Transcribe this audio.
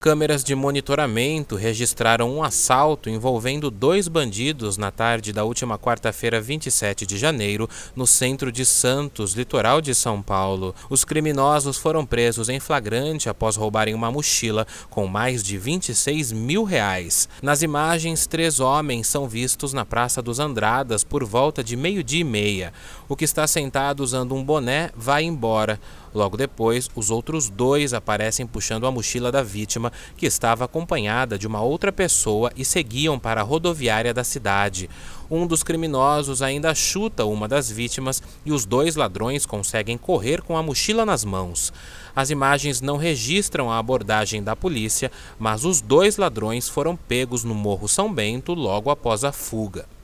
Câmeras de monitoramento registraram um assalto envolvendo dois bandidos na tarde da última quarta-feira, 27 de janeiro, no centro de Santos, litoral de São Paulo. Os criminosos foram presos em flagrante após roubarem uma mochila com mais de 26 mil reais. Nas imagens, três homens são vistos na Praça dos Andradas por volta de meio-dia e meia. O que está sentado usando um boné vai embora. Logo depois, os outros dois aparecem puxando a mochila da vítima, que estava acompanhada de uma outra pessoa e seguiam para a rodoviária da cidade. Um dos criminosos ainda chuta uma das vítimas e os dois ladrões conseguem correr com a mochila nas mãos. As imagens não registram a abordagem da polícia, mas os dois ladrões foram pegos no Morro São Bento logo após a fuga.